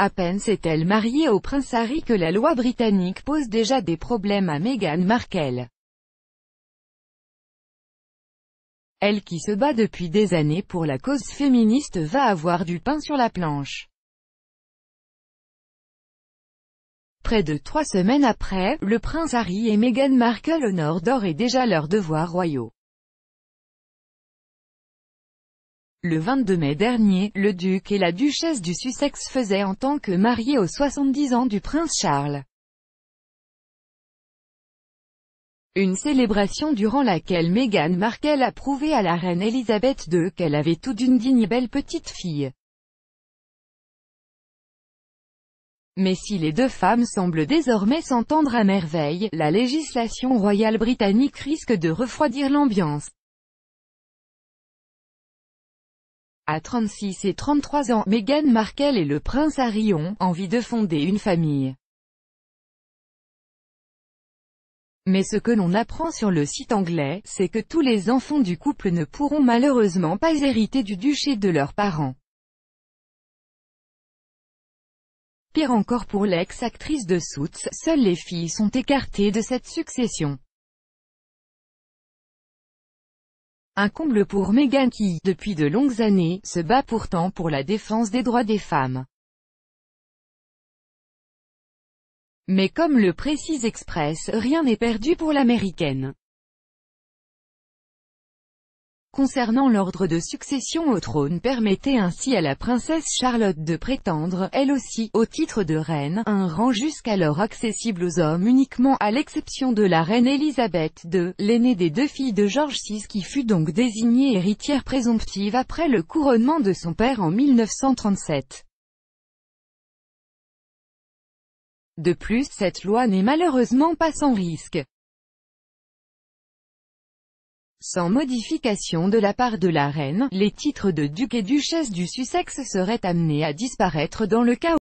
À peine s'est-elle mariée au prince Harry que la loi britannique pose déjà des problèmes à Meghan Markle. Elle qui se bat depuis des années pour la cause féministe va avoir du pain sur la planche. Près de trois semaines après, le prince Harry et Meghan Markle honorent d'or et déjà leurs devoirs royaux. Le 22 mai dernier, le duc et la duchesse du Sussex faisaient en tant que mariés aux 70 ans du prince Charles. Une célébration durant laquelle Meghan Markle a prouvé à la reine Elisabeth II qu'elle avait tout d'une digne et belle petite fille. Mais si les deux femmes semblent désormais s'entendre à merveille, la législation royale britannique risque de refroidir l'ambiance. À 36 et 33 ans, Meghan Markle et le prince Harry ont envie de fonder une famille. Mais ce que l'on apprend sur le site anglais, c'est que tous les enfants du couple ne pourront malheureusement pas hériter du duché de leurs parents. Pire encore pour l'ex-actrice de Suits, seules les filles sont écartées de cette succession. Un comble pour Meghan qui, depuis de longues années, se bat pourtant pour la défense des droits des femmes. Mais comme le précise Express, rien n'est perdu pour l'américaine concernant l'ordre de succession au trône permettait ainsi à la princesse Charlotte de prétendre, elle aussi, au titre de reine, un rang jusqu'alors accessible aux hommes uniquement à l'exception de la reine Élisabeth II, l'aînée des deux filles de George VI qui fut donc désignée héritière présomptive après le couronnement de son père en 1937. De plus cette loi n'est malheureusement pas sans risque. Sans modification de la part de la reine, les titres de duc et duchesse du Sussex seraient amenés à disparaître dans le cas